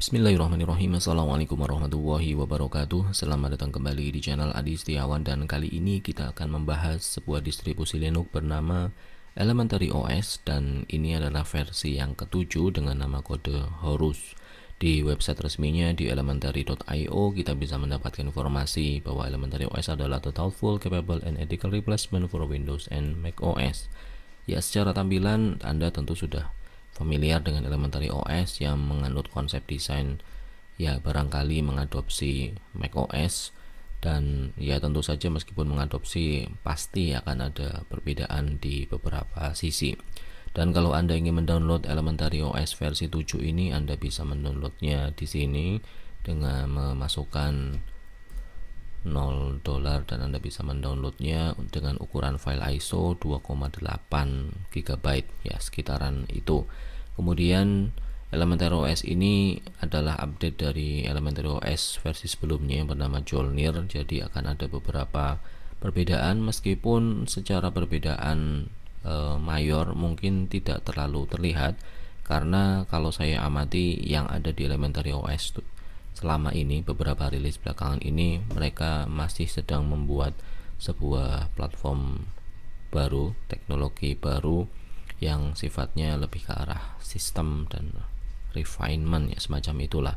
Bismillahirrahmanirrahim Assalamualaikum warahmatullahi wabarakatuh Selamat datang kembali di channel Adi Setiawan Dan kali ini kita akan membahas sebuah distribusi Linux bernama Elementary OS Dan ini adalah versi yang ketujuh dengan nama kode Horus Di website resminya di elementary.io kita bisa mendapatkan informasi bahwa Elementary OS adalah total full capable and ethical replacement for Windows and Mac OS Ya secara tampilan Anda tentu sudah familiar dengan elementary OS yang menganut konsep desain ya barangkali mengadopsi macOS dan ya tentu saja meskipun mengadopsi pasti akan ada perbedaan di beberapa sisi dan kalau Anda ingin mendownload elementary OS versi 7 ini Anda bisa mendownloadnya di sini dengan memasukkan 0 dolar dan Anda bisa mendownloadnya dengan ukuran file ISO 2,8 GB ya sekitaran itu kemudian Elementary OS ini adalah update dari Elementary OS versi sebelumnya yang bernama Jolnir jadi akan ada beberapa perbedaan meskipun secara perbedaan e, mayor mungkin tidak terlalu terlihat karena kalau saya amati yang ada di Elementary OS selama ini beberapa rilis belakangan ini mereka masih sedang membuat sebuah platform baru, teknologi baru yang sifatnya lebih ke arah sistem dan refinement ya semacam itulah.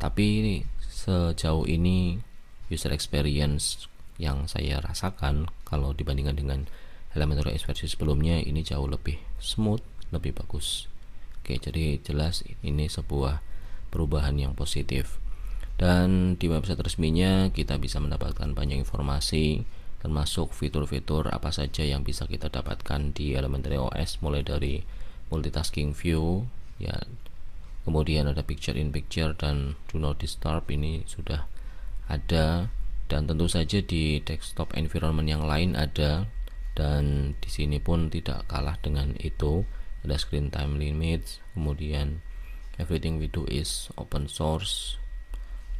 Tapi sejauh ini user experience yang saya rasakan kalau dibandingkan dengan Elementor OS versi sebelumnya ini jauh lebih smooth, lebih bagus. Oke, jadi jelas ini sebuah perubahan yang positif dan di website resminya kita bisa mendapatkan banyak informasi termasuk fitur-fitur apa saja yang bisa kita dapatkan di elementary OS mulai dari multitasking view ya kemudian ada picture in picture dan do not disturb ini sudah ada dan tentu saja di desktop environment yang lain ada dan di sini pun tidak kalah dengan itu ada screen time limits kemudian everything we do is open source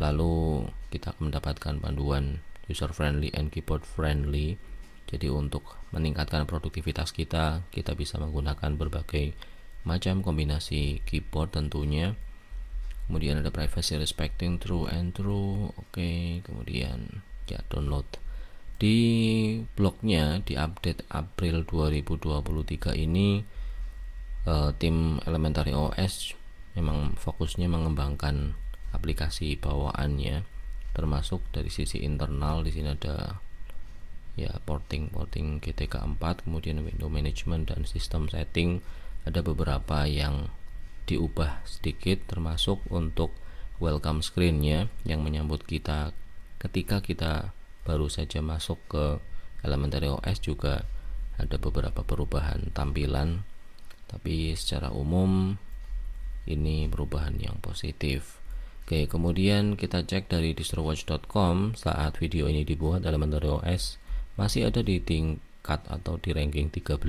lalu kita mendapatkan panduan user friendly and keyboard friendly jadi untuk meningkatkan produktivitas kita kita bisa menggunakan berbagai macam kombinasi keyboard tentunya kemudian ada privacy respecting true and true oke kemudian ya download di blognya di update April 2023 ini eh, tim elementary OS memang fokusnya mengembangkan aplikasi bawaannya termasuk dari sisi internal di sini ada ya porting porting GTK4 kemudian window management dan system setting ada beberapa yang diubah sedikit termasuk untuk welcome screennya yang menyambut kita ketika kita baru saja masuk ke elementary OS juga ada beberapa perubahan tampilan tapi secara umum ini perubahan yang positif Oke, kemudian kita cek dari distrowatch.com saat video ini dibuat elementary OS masih ada di tingkat atau di ranking 13.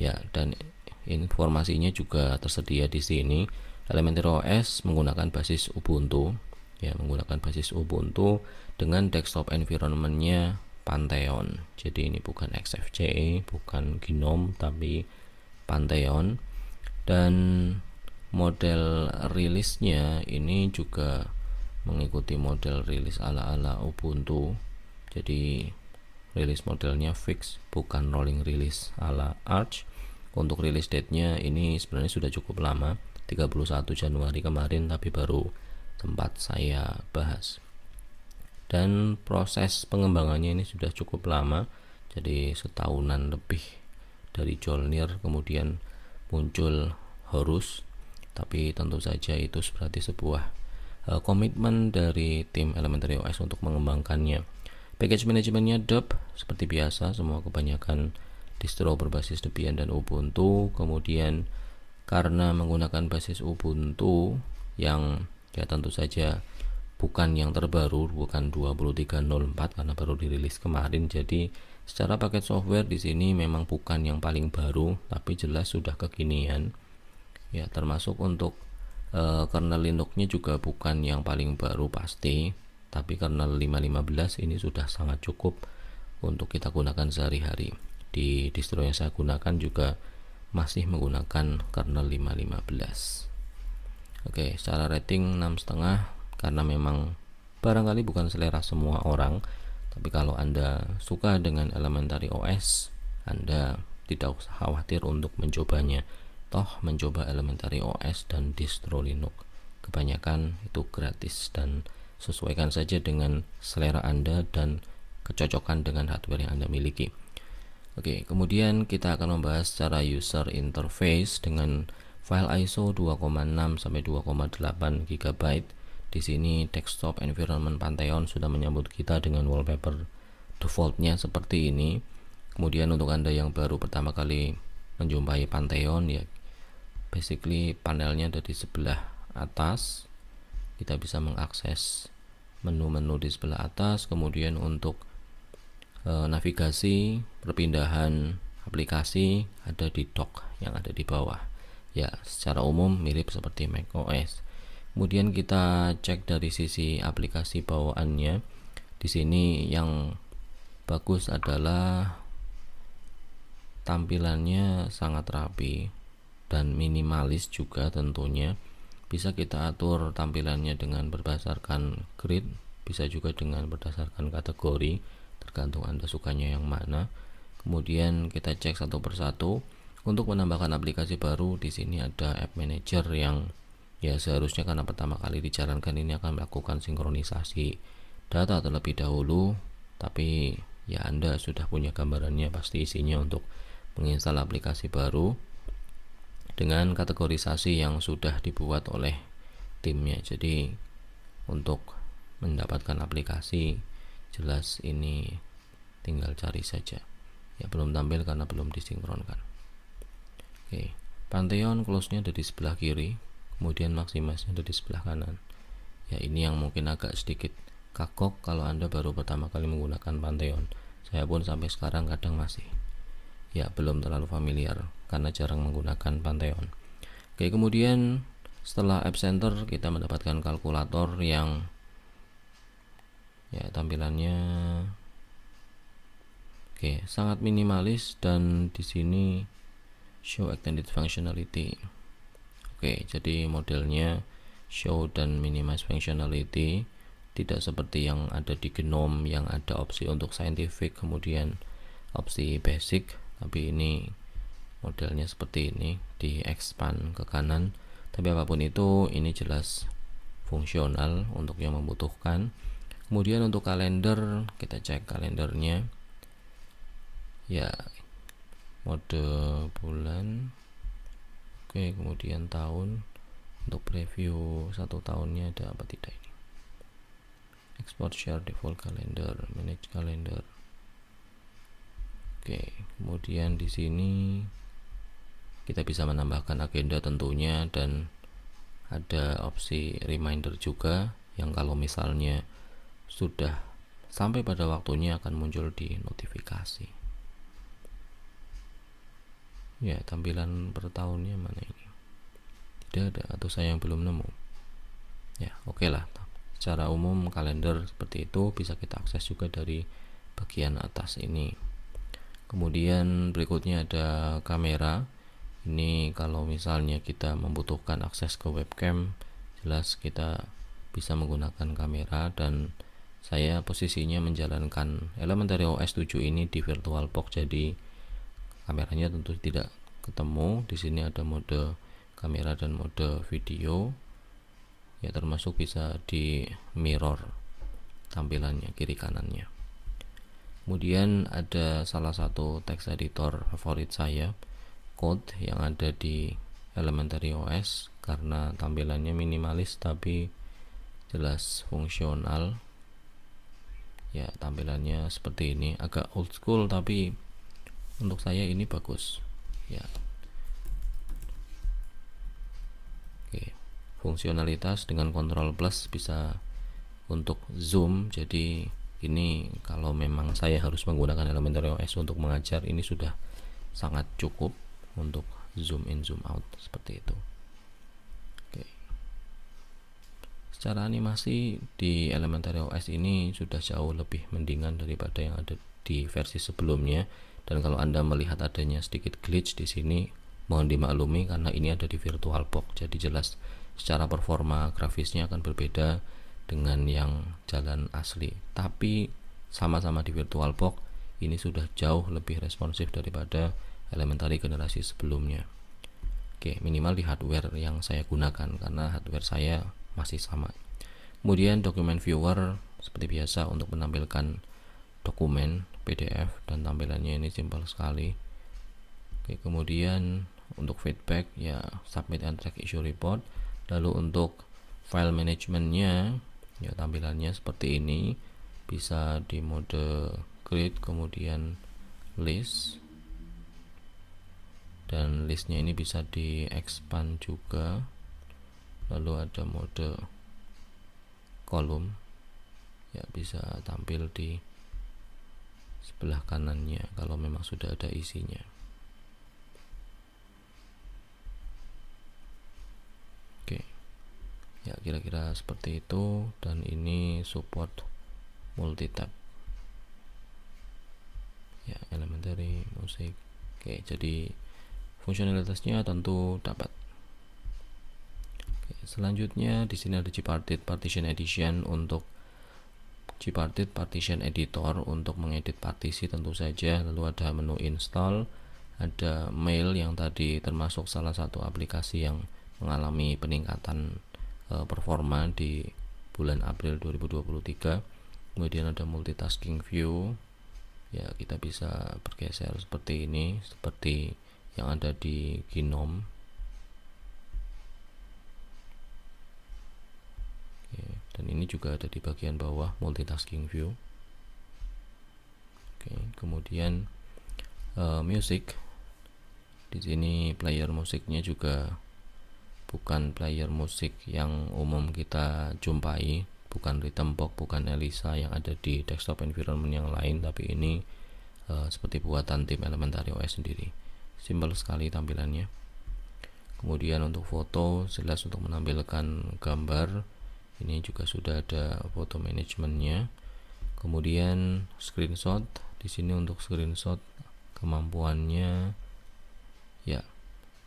Ya, dan informasinya juga tersedia di sini. Elementary OS menggunakan basis Ubuntu, ya menggunakan basis Ubuntu dengan desktop environmentnya Pantheon. Jadi ini bukan XFCE, bukan GNOME, tapi Pantheon. Dan model rilisnya ini juga mengikuti model rilis ala-ala Ubuntu jadi rilis modelnya fix bukan rolling rilis ala Arch untuk rilis date-nya ini sebenarnya sudah cukup lama 31 Januari kemarin tapi baru tempat saya bahas dan proses pengembangannya ini sudah cukup lama jadi setahunan lebih dari Jolnir kemudian muncul Horus tapi tentu saja itu berarti sebuah eh, komitmen dari tim elementary OS untuk mengembangkannya package manajemennya Debian seperti biasa semua kebanyakan distro berbasis Debian dan Ubuntu kemudian karena menggunakan basis Ubuntu yang ya tentu saja bukan yang terbaru bukan 2304 karena baru dirilis kemarin jadi secara paket software di sini memang bukan yang paling baru tapi jelas sudah kekinian ya termasuk untuk e, kernel Linuxnya juga bukan yang paling baru pasti tapi kernel 515 ini sudah sangat cukup untuk kita gunakan sehari-hari di distro yang saya gunakan juga masih menggunakan kernel 515 Oke, secara rating setengah karena memang barangkali bukan selera semua orang, tapi kalau Anda suka dengan elementary OS, Anda tidak usah khawatir untuk mencobanya toh mencoba elementary OS dan distro Linux kebanyakan itu gratis dan sesuaikan saja dengan selera Anda dan kecocokan dengan hardware yang Anda miliki oke kemudian kita akan membahas cara user interface dengan file ISO 2,6 sampai 2,8 GB di sini desktop environment Pantheon sudah menyambut kita dengan wallpaper defaultnya seperti ini kemudian untuk anda yang baru pertama kali menjumpai Pantheon ya basically panelnya ada di sebelah atas kita bisa mengakses menu-menu di sebelah atas kemudian untuk e, navigasi perpindahan aplikasi ada di dock yang ada di bawah ya secara umum mirip seperti macOS kemudian kita cek dari sisi aplikasi bawaannya di sini yang bagus adalah tampilannya sangat rapi dan minimalis juga tentunya bisa kita atur tampilannya dengan berdasarkan grid bisa juga dengan berdasarkan kategori tergantung anda sukanya yang mana kemudian kita cek satu persatu untuk menambahkan aplikasi baru di sini ada app manager yang ya seharusnya karena pertama kali dijalankan ini akan melakukan sinkronisasi data terlebih dahulu tapi ya anda sudah punya gambarannya pasti isinya untuk menginstal aplikasi baru dengan kategorisasi yang sudah dibuat oleh timnya. Jadi untuk mendapatkan aplikasi jelas ini tinggal cari saja. Ya belum tampil karena belum disinkronkan. Oke, Pantheon close-nya ada di sebelah kiri, kemudian maksimasnya ada di sebelah kanan. Ya ini yang mungkin agak sedikit kagok kalau Anda baru pertama kali menggunakan Pantheon. Saya pun sampai sekarang kadang masih ya belum terlalu familiar karena jarang menggunakan Pantheon. Oke, kemudian setelah App Center kita mendapatkan kalkulator yang ya tampilannya oke, sangat minimalis dan di sini show extended functionality. Oke, jadi modelnya show dan minimize functionality tidak seperti yang ada di GNOME yang ada opsi untuk scientific kemudian opsi basic tapi ini modelnya seperti ini di expand ke kanan tapi apapun itu ini jelas fungsional untuk yang membutuhkan kemudian untuk kalender kita cek kalendernya ya mode bulan oke kemudian tahun untuk preview satu tahunnya ada apa tidak ini export share default kalender, manage kalender. oke kemudian di sini kita bisa menambahkan agenda tentunya dan ada opsi reminder juga yang kalau misalnya sudah sampai pada waktunya akan muncul di notifikasi ya tampilan per tahunnya mana ini tidak ada atau saya yang belum nemu ya oke okay lah secara umum kalender seperti itu bisa kita akses juga dari bagian atas ini kemudian berikutnya ada kamera ini kalau misalnya kita membutuhkan akses ke webcam jelas kita bisa menggunakan kamera dan saya posisinya menjalankan elemen dari OS 7 ini di VirtualBox jadi kameranya tentu tidak ketemu di sini ada mode kamera dan mode video ya termasuk bisa di mirror tampilannya kiri kanannya kemudian ada salah satu teks editor favorit saya code yang ada di elementary OS karena tampilannya minimalis tapi jelas fungsional ya tampilannya seperti ini agak old school tapi untuk saya ini bagus ya oke fungsionalitas dengan kontrol plus bisa untuk zoom jadi ini kalau memang saya harus menggunakan elementary OS untuk mengajar ini sudah sangat cukup untuk zoom in zoom out seperti itu Oke. secara animasi di elementary OS ini sudah jauh lebih mendingan daripada yang ada di versi sebelumnya dan kalau anda melihat adanya sedikit glitch di sini mohon dimaklumi karena ini ada di virtual box. jadi jelas secara performa grafisnya akan berbeda dengan yang jalan asli tapi sama-sama di virtual box ini sudah jauh lebih responsif daripada elementary generasi sebelumnya oke minimal di hardware yang saya gunakan karena hardware saya masih sama kemudian dokumen viewer seperti biasa untuk menampilkan dokumen PDF dan tampilannya ini simpel sekali oke kemudian untuk feedback ya submit and track issue report lalu untuk file managementnya ya tampilannya seperti ini bisa di mode grid kemudian list dan listnya ini bisa di expand juga lalu ada mode kolom ya bisa tampil di sebelah kanannya kalau memang sudah ada isinya oke ya kira-kira seperti itu dan ini support multitab ya elementary musik oke jadi fungsionalitasnya tentu dapat Oke, selanjutnya di sini ada Gpartit partition edition untuk Gpartit partition editor untuk mengedit partisi tentu saja lalu ada menu install ada mail yang tadi termasuk salah satu aplikasi yang mengalami peningkatan e, performa di bulan April 2023 kemudian ada multitasking view ya kita bisa bergeser seperti ini seperti yang ada di genom Oke, dan ini juga ada di bagian bawah multitasking view Oke, kemudian uh, music di sini player musiknya juga bukan player musik yang umum kita jumpai bukan rhythm box bukan Elisa yang ada di desktop environment yang lain tapi ini uh, seperti buatan tim elementary OS sendiri simpel sekali tampilannya kemudian untuk foto jelas untuk menampilkan gambar ini juga sudah ada foto manajemennya kemudian screenshot di sini untuk screenshot kemampuannya ya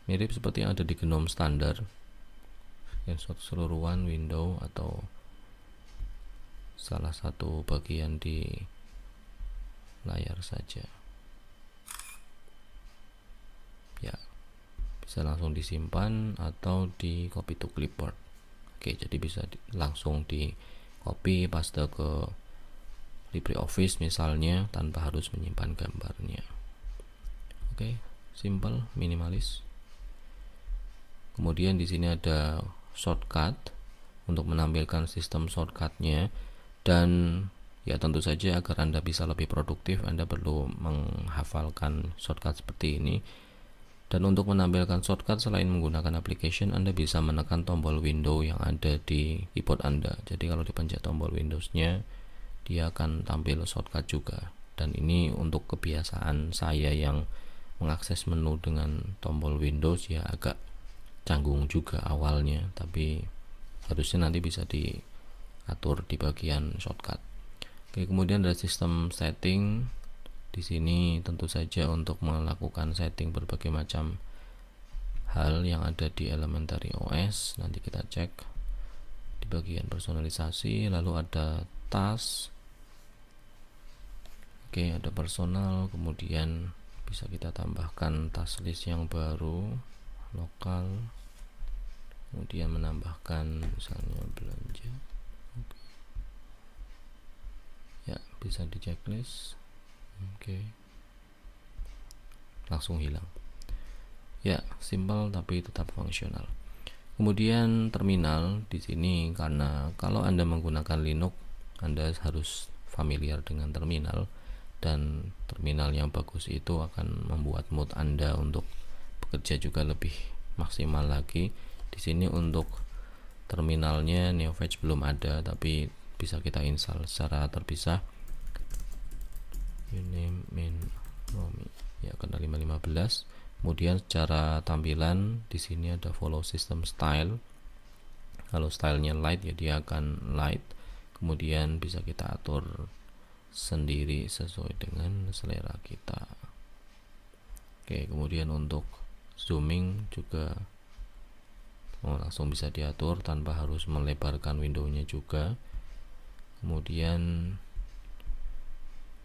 mirip seperti yang ada di GNOME standar screenshot seluruhan window atau salah satu bagian di layar saja bisa langsung disimpan atau di copy to clipboard oke jadi bisa di, langsung di copy paste ke LibreOffice misalnya tanpa harus menyimpan gambarnya oke simple minimalis kemudian di sini ada shortcut untuk menampilkan sistem shortcutnya dan ya tentu saja agar anda bisa lebih produktif anda perlu menghafalkan shortcut seperti ini dan untuk menampilkan shortcut selain menggunakan application, Anda bisa menekan tombol window yang ada di keyboard Anda. Jadi kalau dipencet tombol Windowsnya, dia akan tampil shortcut juga. Dan ini untuk kebiasaan saya yang mengakses menu dengan tombol Windows ya agak canggung juga awalnya, tapi harusnya nanti bisa diatur di bagian shortcut. Oke, kemudian ada sistem setting di sini tentu saja untuk melakukan setting berbagai macam hal yang ada di elementary OS nanti kita cek di bagian personalisasi lalu ada tas oke ada personal kemudian bisa kita tambahkan tas list yang baru lokal kemudian menambahkan misalnya belanja Oke. ya bisa di checklist oke okay. langsung hilang ya simple tapi tetap fungsional kemudian terminal di sini karena kalau anda menggunakan Linux anda harus familiar dengan terminal dan terminal yang bagus itu akan membuat mood anda untuk bekerja juga lebih maksimal lagi di sini untuk terminalnya Neofetch belum ada tapi bisa kita install secara terpisah uname main romi oh, ya kena 515 kemudian secara tampilan di sini ada follow system style kalau stylenya light ya dia akan light kemudian bisa kita atur sendiri sesuai dengan selera kita oke kemudian untuk zooming juga oh, langsung bisa diatur tanpa harus melebarkan windownya juga kemudian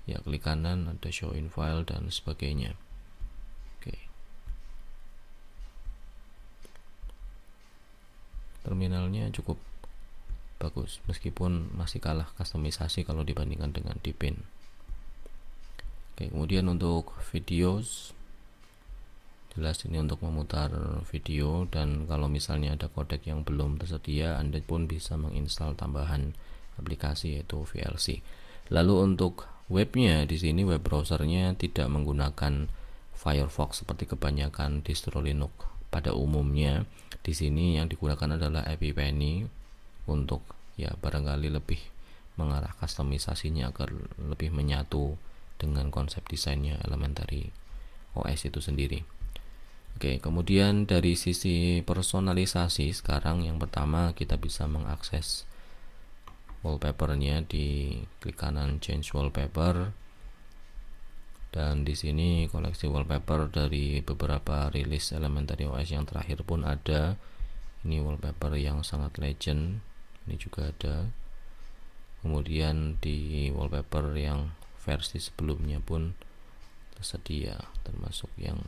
ya klik kanan ada show in file dan sebagainya oke terminalnya cukup bagus meskipun masih kalah kustomisasi kalau dibandingkan dengan dipin oke kemudian untuk videos jelas ini untuk memutar video dan kalau misalnya ada kodek yang belum tersedia Anda pun bisa menginstal tambahan aplikasi yaitu VLC lalu untuk webnya di sini web browsernya tidak menggunakan Firefox seperti kebanyakan distro Linux pada umumnya di sini yang digunakan adalah EpiPenny untuk ya barangkali lebih mengarah customisasinya agar lebih menyatu dengan konsep desainnya elementary OS itu sendiri Oke kemudian dari sisi personalisasi sekarang yang pertama kita bisa mengakses wallpapernya di klik kanan change wallpaper dan di sini koleksi wallpaper dari beberapa rilis elementary OS yang terakhir pun ada ini wallpaper yang sangat legend ini juga ada kemudian di wallpaper yang versi sebelumnya pun tersedia termasuk yang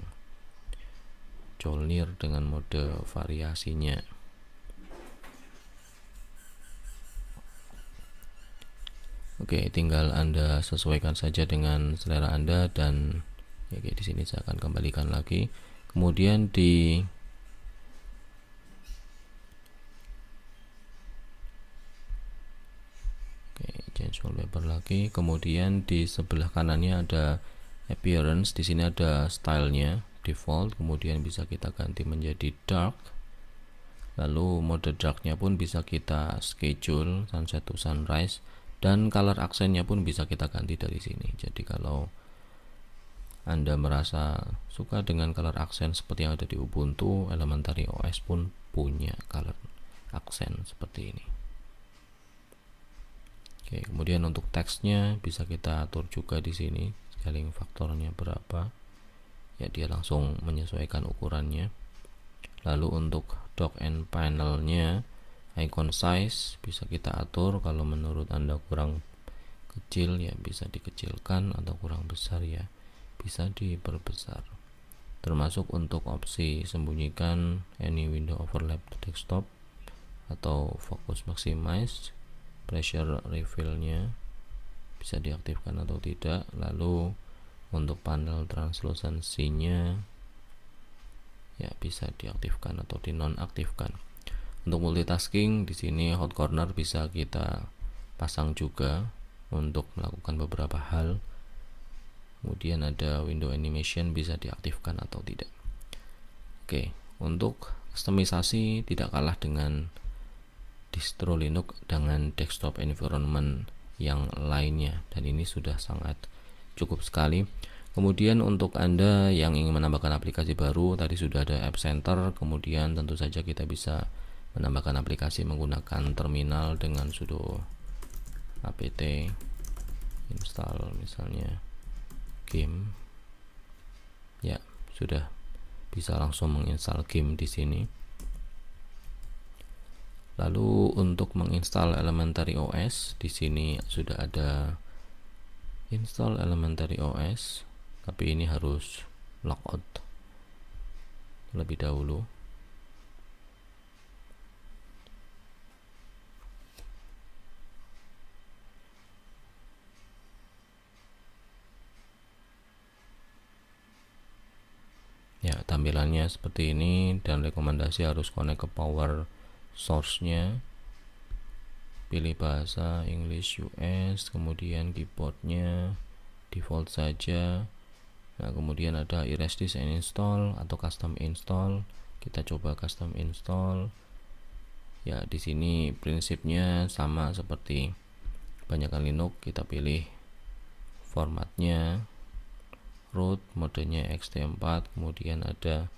colnir dengan mode variasinya Oke, tinggal Anda sesuaikan saja dengan selera Anda dan ya guys di sini saya akan kembalikan lagi. Kemudian di Oke, change wallpaper lagi. Kemudian di sebelah kanannya ada appearance, di sini ada stylenya default, kemudian bisa kita ganti menjadi dark lalu mode darknya pun bisa kita schedule sunset to sunrise dan color aksennya pun bisa kita ganti dari sini jadi kalau anda merasa suka dengan color aksen seperti yang ada di Ubuntu Elementary OS pun punya color aksen seperti ini Oke, kemudian untuk teksnya bisa kita atur juga di sini scaling faktornya berapa ya dia langsung menyesuaikan ukurannya lalu untuk dock and panelnya icon size bisa kita atur kalau menurut anda kurang kecil ya bisa dikecilkan atau kurang besar ya bisa diperbesar termasuk untuk opsi sembunyikan any window overlap to desktop atau fokus maximize pressure refillnya bisa diaktifkan atau tidak lalu untuk panel translucency nya ya bisa diaktifkan atau dinonaktifkan untuk multitasking di sini hot corner bisa kita pasang juga untuk melakukan beberapa hal kemudian ada window animation bisa diaktifkan atau tidak oke untuk customisasi tidak kalah dengan distro Linux dengan desktop environment yang lainnya dan ini sudah sangat cukup sekali kemudian untuk anda yang ingin menambahkan aplikasi baru tadi sudah ada App Center kemudian tentu saja kita bisa menambahkan aplikasi menggunakan terminal dengan sudo apt install misalnya game ya sudah bisa langsung menginstal game di sini lalu untuk menginstal elementary OS di sini sudah ada install elementary OS tapi ini harus logout lebih dahulu tampilannya seperti ini dan rekomendasi harus connect ke power source-nya pilih bahasa English US kemudian keyboardnya default saja nah kemudian ada erase this and install atau custom install kita coba custom install ya di sini prinsipnya sama seperti banyakkan Linux kita pilih formatnya root modenya xt4 kemudian ada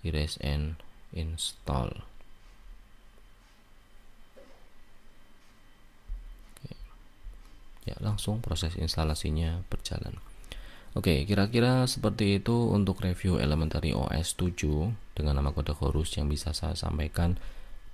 erase and install Oke. ya langsung proses instalasinya berjalan Oke, kira-kira seperti itu untuk review Elementary OS 7 dengan nama kode Horus yang bisa saya sampaikan.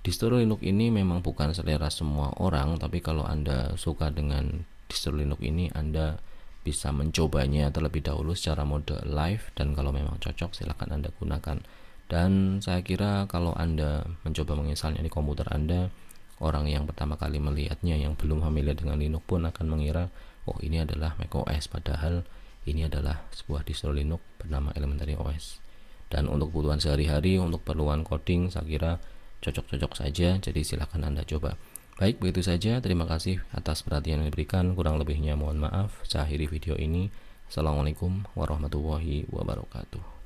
Distro Linux ini memang bukan selera semua orang, tapi kalau Anda suka dengan distro Linux ini, Anda bisa mencobanya terlebih dahulu secara mode live dan kalau memang cocok silahkan Anda gunakan dan saya kira kalau Anda mencoba menginstalnya di komputer Anda orang yang pertama kali melihatnya yang belum familiar dengan Linux pun akan mengira oh ini adalah macOS padahal ini adalah sebuah distro Linux bernama Elementary OS dan untuk kebutuhan sehari-hari untuk perluan coding saya kira cocok-cocok saja jadi silahkan Anda coba Baik, begitu saja. Terima kasih atas perhatian yang diberikan. Kurang lebihnya mohon maaf. Saya akhiri video ini. Assalamualaikum warahmatullahi wabarakatuh.